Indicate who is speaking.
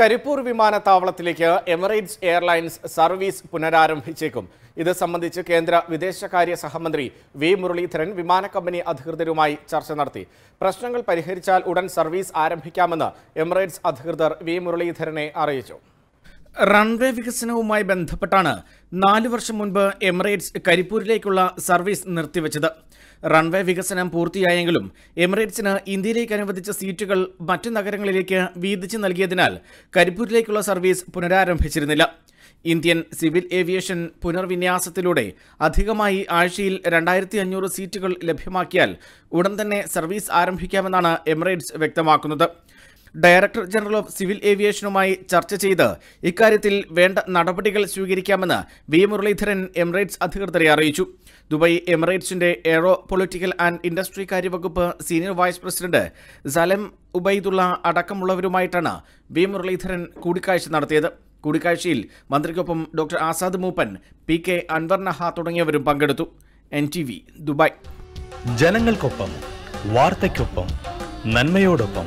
Speaker 1: കരിപ്പൂർ വിമാനത്താവളത്തിലേക്ക് Emirates airlines service പുനരാരംഭിച്ചേക്കും ഇത് സംബന്ധിച്ച് കേന്ദ്ര വിദേശകാര്യ സഹമന്ത്രി വി മുരളീധരൻ വിമാന കമ്പനി അധികൃതരുമായി ചർച്ച നടത്തി പ്രശ്നങ്ങൾ പരിഹരിച്ചാൽ ഉടൻ സർവീസ് ആരംഭിക്കാമെന്ന് എമിറേറ്റ്സ് അധികൃതർ വി മുരളീധരനെ അറിയിച്ചു റൺവേ വികസനവുമായി ബന്ധപ്പെട്ടാണ് നാലു വർഷം മുൻപ് എമിറേറ്റ്സ് കരിപ്പൂരിലേക്കുള്ള സർവീസ് നിർത്തിവച്ചത് റൺവേ വികസനം പൂർത്തിയായെങ്കിലും എമിറേറ്റ്സിന് ഇന്ത്യയിലേക്ക് അനുവദിച്ച സീറ്റുകൾ മറ്റു നഗരങ്ങളിലേക്ക് വീതിച്ചു നൽകിയതിനാൽ കരിപ്പൂരിലേക്കുള്ള സർവീസ് പുനരാരംഭിച്ചിരുന്നില്ല ഇന്ത്യൻ സിവിൽ ഏവിയേഷൻ പുനർവിന്യാസത്തിലൂടെ അധികമായി ആഴ്ചയിൽ രണ്ടായിരത്തി അഞ്ഞൂറ് സീറ്റുകൾ ലഭ്യമാക്കിയാൽ ഉടൻ തന്നെ സർവീസ് ആരംഭിക്കാമെന്നാണ് എമിറേറ്റ്സ് വ്യക്തമാക്കുന്നത് ഡയറക്ടർ ജനറൽ ഓഫ് സിവിൽ ഏവിയേഷനുമായി ചർച്ച ചെയ്ത് ഇക്കാര്യത്തിൽ വേണ്ട നടപടികൾ സ്വീകരിക്കാമെന്ന് വി മുരളീധരൻ എമിറേറ്റ്സ് അധികൃതരെ അറിയിച്ചു ദുബായ് എമിറേറ്റ്സിന്റെ എയറോ പൊളിറ്റിക്കൽ ആൻഡ് ഇൻഡസ്ട്രി കാര്യവകുപ്പ് senior vice president Salam Ubaidullah അടക്കമുള്ളവരുമായിട്ടാണ് വി മുരളീധരൻ കൂടിക്കാഴ്ച നടത്തിയത് കൂടിക്കാഴ്ചയിൽ മന്ത്രിക്കൊപ്പം ഡോക്ടർ ആസാദ് മൂപ്പൻ പി കെ അൻവർ നഹ തുടങ്ങിയവരും പങ്കെടുത്തു എൻ ടി വി ദുബായ് ജനങ്ങൾക്കൊപ്പം വാർത്തയ്ക്കൊപ്പം നന്മയോടൊപ്പം